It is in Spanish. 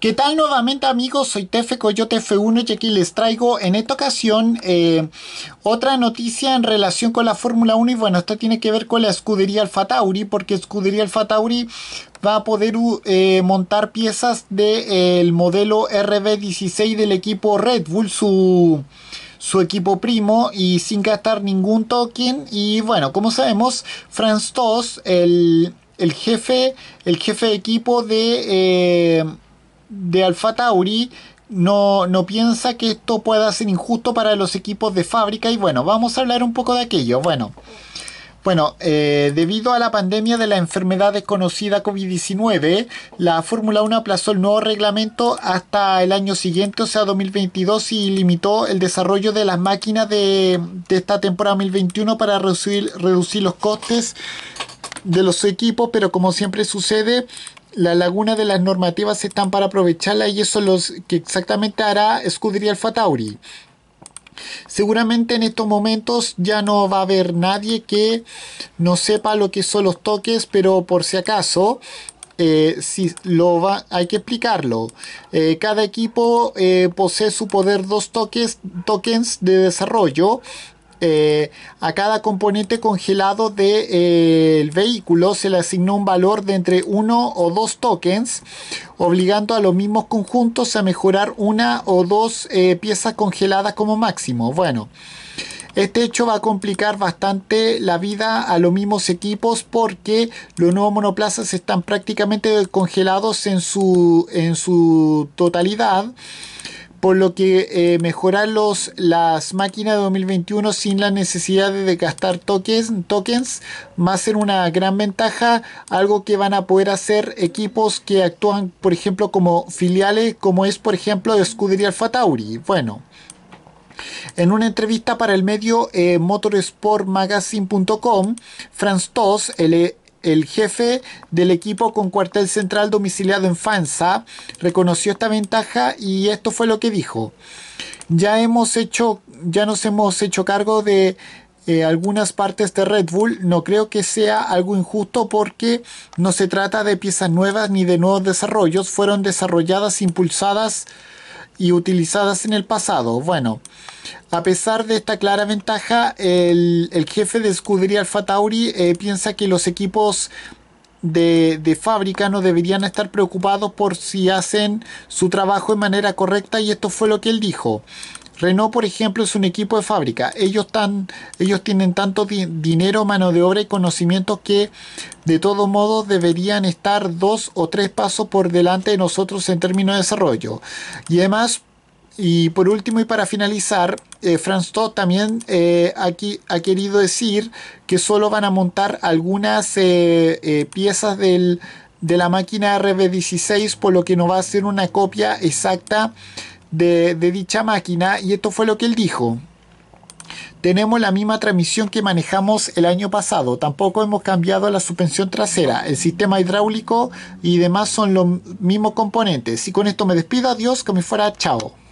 ¿Qué tal nuevamente amigos? Soy Tefe Coyote F1 y aquí les traigo en esta ocasión eh, otra noticia en relación con la Fórmula 1 y bueno, esto tiene que ver con la escudería Alfa Tauri porque escudería Alfa Tauri va a poder eh, montar piezas del eh, modelo RB16 del equipo Red Bull, su su equipo primo y sin gastar ningún token. Y bueno, como sabemos, Franz Toss, el, jefe, el jefe de equipo de, de Alfa Tauri no, piensa que esto pueda ser injusto para los equipos de fábrica y bueno, vamos a hablar un poco de aquello. Bueno, bueno eh, debido a la pandemia de la enfermedad desconocida COVID-19, la Fórmula 1 aplazó el nuevo reglamento hasta el año siguiente, o sea 2022, y limitó el desarrollo de las máquinas de, esta temporada 2021 para reducir, reducir los costes de los equipos, pero como siempre sucede, la laguna de las normativas están para aprovecharla y eso lo que exactamente hará Scuderia al Tauri. Seguramente en estos momentos ya no va a haber nadie que no sepa lo que son los toques, pero por si acaso, eh, si lo va, hay que explicarlo. Eh, cada equipo eh, posee su poder dos toques, tokens de desarrollo eh, a cada componente congelado del eh, vehículo se le asignó un valor de entre uno o dos tokens, obligando a los mismos conjuntos a mejorar una o dos eh, piezas congeladas como máximo. Bueno. Este hecho va a complicar bastante la vida a los mismos equipos porque los nuevos monoplazas están prácticamente congelados en su, en su totalidad por lo que eh, mejorar los, las máquinas de 2021 sin la necesidad de gastar tokens, tokens va a ser una gran ventaja, algo que van a poder hacer equipos que actúan, por ejemplo, como filiales, como es, por ejemplo, Scuderia Alfa Tauri. Bueno. En una entrevista para el medio eh, motorsportmagazine.com, Franz Toss, el el jefe del equipo con cuartel central domiciliado en Fanza reconoció esta ventaja y esto fue lo que dijo. Ya hemos hecho, ya nos hemos hecho cargo de eh, algunas partes de Red Bull. No creo que sea algo injusto porque no se trata de piezas nuevas ni de nuevos desarrollos. Fueron desarrolladas, impulsadas y utilizadas en el pasado. Bueno, a pesar de esta clara ventaja, el, jefe de escudería Alfa Tauri eh, piensa que los equipos de, de, fábrica no deberían estar preocupados por si hacen su trabajo de manera correcta y esto fue lo que él dijo. Renault, por ejemplo, es un equipo de fábrica. Ellos, ellos tienen tanto dinero, mano de obra y conocimiento que de todo modo deberían estar dos o tres pasos por delante de nosotros en términos de desarrollo. Y además, y por último y para finalizar, eh, Franz Todd también eh, aquí ha querido decir que solo van a montar algunas eh, piezas de la máquina RB16, por lo que no va a ser una copia exacta de, dicha máquina y esto fue lo que él dijo. Tenemos la misma transmisión que manejamos el año pasado. Tampoco hemos cambiado la suspensión trasera. El sistema hidráulico y demás son los mismos componentes. Y con esto me despido. Adiós, que me fuera. Chao.